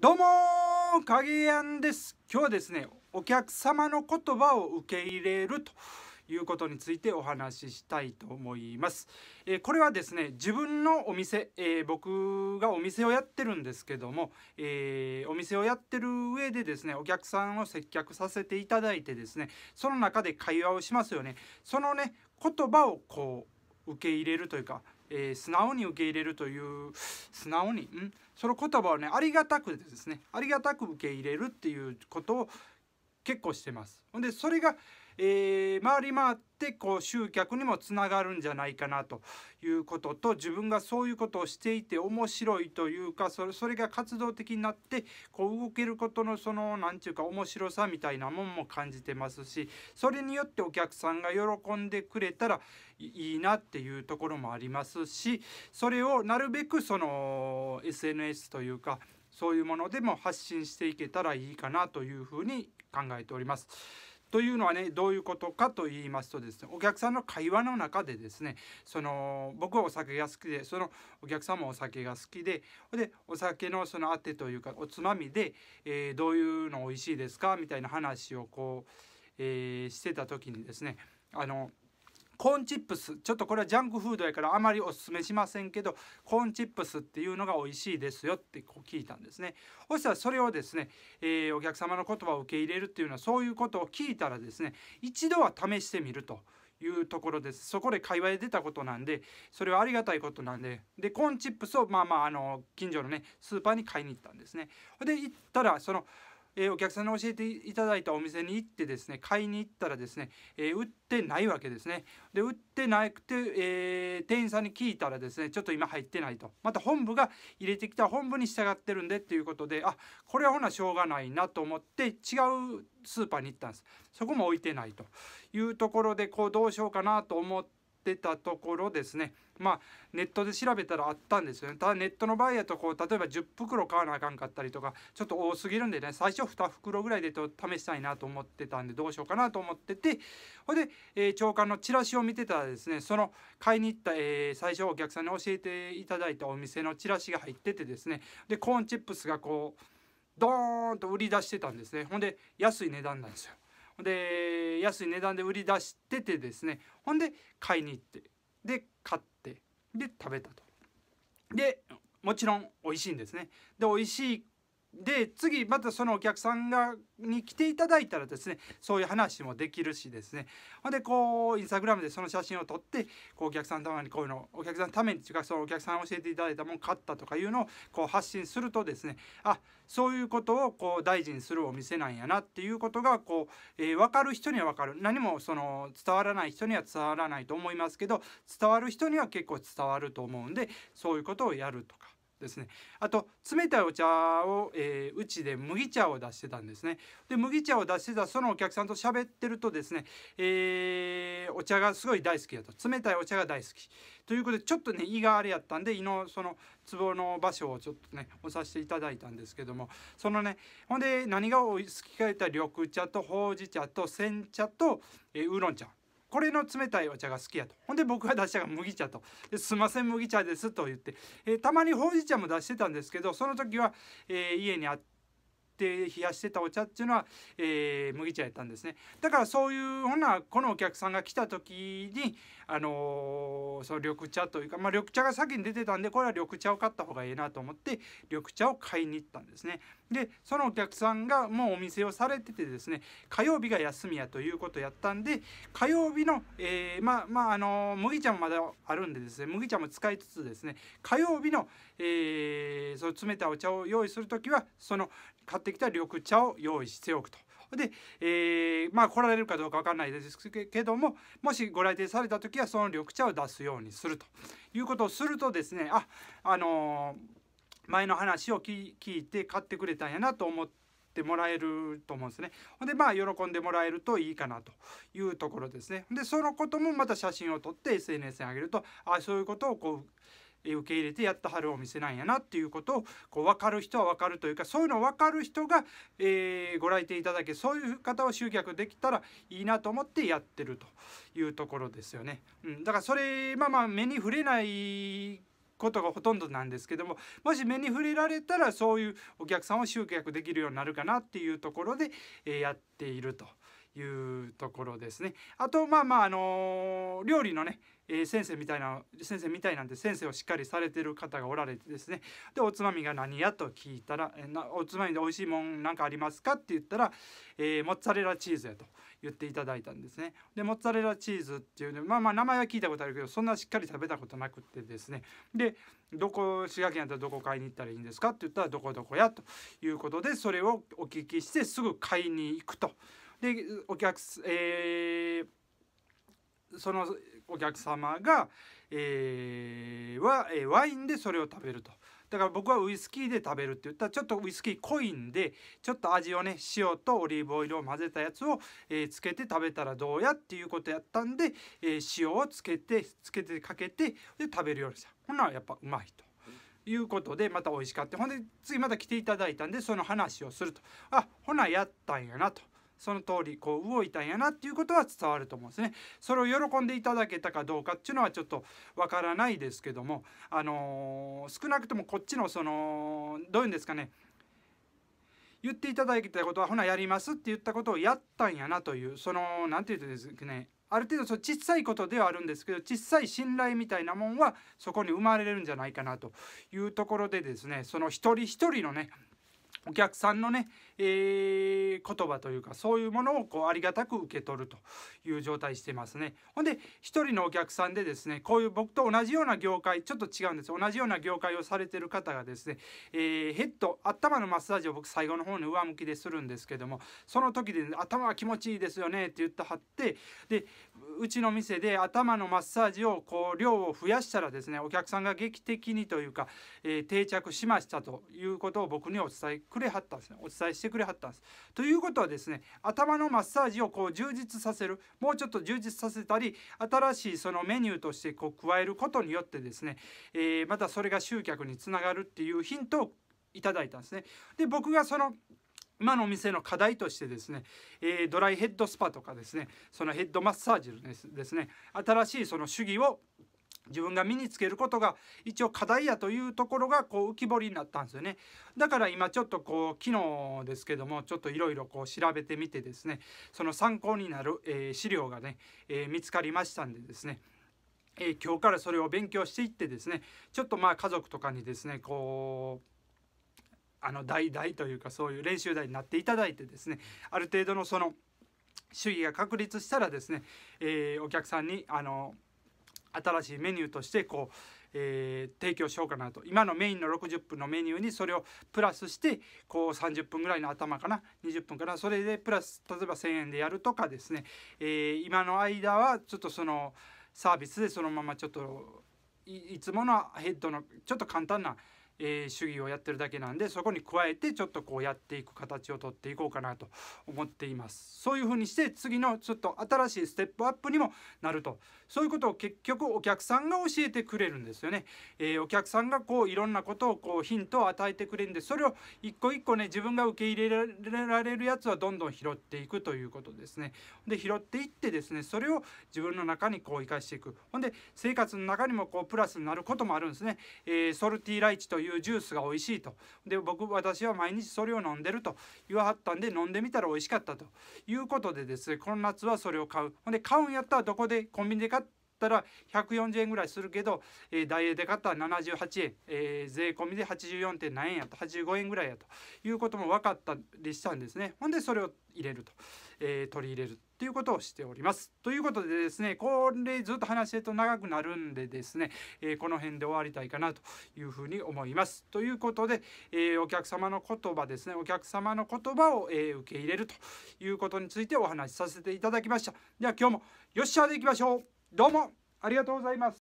どうも影やんです今日はですねお客様の言葉を受け入れるということについてお話ししたいと思います、えー、これはですね自分のお店、えー、僕がお店をやってるんですけども、えー、お店をやってる上でですねお客さんを接客させていただいてですねその中で会話をしますよねそのね言葉をこう受け入れるというかえー、素直に受け入れるという素直にんその言葉をねありがたくですねありがたく受け入れるっていうことを結構してます。でそれが、えー、回り回ってこう集客にもつながるんじゃないかなということと自分がそういうことをしていて面白いというかそれそれが活動的になってこう動けることのその何て言うか面白さみたいなもんも感じてますしそれによってお客さんが喜んでくれたらいいなっていうところもありますしそれをなるべくその SNS というかそういうものでも発信していけたらいいかなというふうに考えております。というのはねどういうことかと言いますとですねお客さんの会話の中でですねその僕はお酒が好きでそのお客さんもお酒が好きででお酒のそのあてというかおつまみで、えー、どういうの美味しいですかみたいな話をこう、えー、してた時にですねあのコーンチップスちょっとこれはジャンクフードやからあまりおすすめしませんけどコーンチップスっていうのが美味しいですよってこう聞いたんですねそしたらそれをですね、えー、お客様の言葉を受け入れるっていうのはそういうことを聞いたらですね一度は試してみるというところですそこで会話で出たことなんでそれはありがたいことなんででコーンチップスをまあまああの近所のねスーパーに買いに行ったんですねで行ったらそのえお客さんに教えていただいたお店に行ってですね買いに行ったらですね、え売ってないわけですねで売ってなくて、え店員さんに聞いたらですねちょっと今入ってないとまた本部が入れてきた本部に従ってるんでっていうことであこれはほなしょうがないなと思って違うスーパーに行ったんですそこも置いてないというところでこうどうしようかなと思ってってたところですねまあネットで調べたらあったんですよねただネットの場合やとこう例えば10袋買わなあかんかったりとかちょっと多すぎるんでね最初2袋ぐらいでと試したいなと思ってたんでどうしようかなと思っててほいで、えー、長官のチラシを見てたらですねその買いに行った、えー、最初お客さんに教えていただいたお店のチラシが入っててですねでコーンチップスがこうドーンと売り出してたんですねほんで安い値段なんですよ。で安い値段で売り出しててですねほんで買いに行ってで買ってで食べたとでもちろん美味しいんですねで美味しいで次またそのお客さんがに来ていただいたらですねそういう話もできるしですねほんでこうインスタグラムでその写真を撮ってこうお客さんたまにこういうのお客さんのためにというかそのお客さん教えていただいたもの買ったとかいうのをこう発信するとですねあそういうことをこう大事にするお店なんやなっていうことがこう、えー、分かる人には分かる何もその伝わらない人には伝わらないと思いますけど伝わる人には結構伝わると思うんでそういうことをやるとか。ですねあと冷たいお茶を、えー、うちで麦茶を出してたんですねで麦茶を出してたそのお客さんと喋ってるとですね、えー、お茶がすごい大好きやと冷たいお茶が大好きということでちょっとね胃があれやったんで胃のその壺の場所をちょっとね押させていただいたんですけどもそのねほんで何が好きか言った緑茶とほうじ茶と煎茶と、えー、ウーロン茶これの冷たいお茶が好きやとほんで僕が出したが麦茶と「すいません麦茶です」と言って、えー、たまにほうじ茶も出してたんですけどその時は、えー、家にあって。って冷やしてたお茶っていうのは、えー、麦茶やったんですねだからそういうほなこのお客さんが来た時にあのー、その緑茶というか、まあ、緑茶が先に出てたんでこれは緑茶を買った方がいいなと思って緑茶を買いに行ったんですねでそのお客さんがもうお店をされててですね火曜日が休みやということやったんで火曜日の、えー、まあまああのー、麦茶もまだあるんでですね麦茶も使いつつですね火曜日の、えー、その冷たいお茶を用意する時はその買ってきた緑茶を用意しておくと。で、えー、まあ来られるかどうか分かんないですけどももしご来店された時はその緑茶を出すようにするということをするとですねああのー、前の話を聞いて買ってくれたんやなと思って。もらえると思うんですねほんでまあ喜んでもらえるといいかなというところですねでそのこともまた写真を撮って SNS に上げるとあそういうことをこう受け入れてやったはるお店なんやなっていうことをこう分かる人は分かるというかそういうの分かる人が、えー、ご来店いただけそういう方を集客できたらいいなと思ってやってるというところですよね。うん、だからそれ、まあ、まあ目に触れないことがほとんどなんですけどももし目に触れられたらそういうお客さんを集客できるようになるかなっていうところで、えやっているというところですね。あとまあまああのー、料理のねえー、先生みたいな先生みたいなんで先生をしっかりされてる方がおられてですねでおつまみが何やと聞いたら、えー、おつまみで美味しいもんなんかありますかって言ったら、えー、モッツァレラチーズやと言っていただいたんですねでモッツァレラチーズっていうねまあまあ名前は聞いたことあるけどそんなしっかり食べたことなくてですねでどこ滋賀県やったらどこ買いに行ったらいいんですかって言ったらどこどこやということでそれをお聞きしてすぐ買いに行くと。でお客、えーそのお客様が、えー、は、えー、ワインでそれを食べると。だから僕はウイスキーで食べるって言ったらちょっとウイスキー濃いんでちょっと味をね塩とオリーブオイルを混ぜたやつを、えー、つけて食べたらどうやっていうことやったんで、えー、塩をつけてつけてかけてで食べるようにしたほんならやっぱうまいと。いうことでまた美味しかったほんで次また来ていただいたんでその話をするとあほなやったんやなとその通りこう動いたんやなっていうことは伝わると思うんですね。それを喜んでいただけたかどうかっていうのはちょっとわからないですけども、あのー、少なくともこっちのそのどういうんですかね言っていただけたことはほなやりますって言ったことをやったんやなというその何て言うとですねある程度その小さいことではあるんですけど小さい信頼みたいなもんはそこに生まれるんじゃないかなというところでですねその一人一人のねお客さんのね、えー、言葉というかそういうものをこうありがたく受け取るという状態してますね。ほんで一人のお客さんでですねこういう僕と同じような業界ちょっと違うんです同じような業界をされてる方がですね、えー、ヘッド頭のマッサージを僕最後の方に上向きでするんですけどもその時で、ね、頭は気持ちいいですよねって言ってはってでうちの店で頭のマッサージをこう量を増やしたらですねお客さんが劇的にというか、えー、定着しましたということを僕にお伝えくれはったんですねお伝えしてくれはったんですということはですね頭のマッサージをこう充実させるもうちょっと充実させたり新しいそのメニューとしてこう加えることによってですね、えー、またそれが集客につながるっていうヒントをいただいたんですねで僕がその今のお店の課題としてですね、えー、ドライヘッドスパとかですねそのヘッドマッサージですね新しいその主義を自分が身につけることが一応課題やというところがこう浮き彫りになったんですよねだから今ちょっとこう昨日ですけどもちょっといろいろこう調べてみてですねその参考になる、えー、資料がね、えー、見つかりましたんでですねえー、今日からそれを勉強していってですねちょっとまあ家族とかにですねこうあの代々というかそういう練習台になっていただいてですねある程度のその主義が確立したらですね、えー、お客さんにあの新しいメニューとしてこう、えー、提供しようかなと今のメインの60分のメニューにそれをプラスしてこう30分ぐらいの頭かな20分かなそれでプラス例えば1,000円でやるとかですね、えー、今の間はちょっとそのサービスでそのままちょっといつものヘッドのちょっと簡単なえー、主義をやってるだけなんでそこに加えてちょっとこうやっていく形をとっていこうかなと思っていますそういうふうにして次のちょっと新しいステップアップにもなるとそういうことを結局お客さんが教えてくれるんですよね、えー、お客さんがこういろんなことをこうヒントを与えてくれるんでそれを一個一個ね自分が受け入れられるやつはどんどん拾っていくということですねで拾っていってですねそれを自分の中にこう生かしていくほんで生活の中にもこうプラスになることもあるんですね、えー、ソルティライチといういうジュースが美味しいとで僕私は毎日それを飲んでると言わはったんで飲んでみたら美味しかったということでですねこの夏はそれを買うほんで買うんやったらどこでコンビニで買ったら140円ぐらいするけど、えー、ダイエーで買ったら78円、えー、税込みで84.7円やと85円ぐらいやということも分かったりしたんですねほんでそれを入れると、えー、取り入れるということをしております。ということでですねこれずっと話してると長くなるんでですね、えー、この辺で終わりたいかなというふうに思います。ということで、えー、お客様の言葉ですねお客様の言葉を、えー、受け入れるということについてお話しさせていただきました。では今日もよっしゃでいきましょうどうもありがとうございます。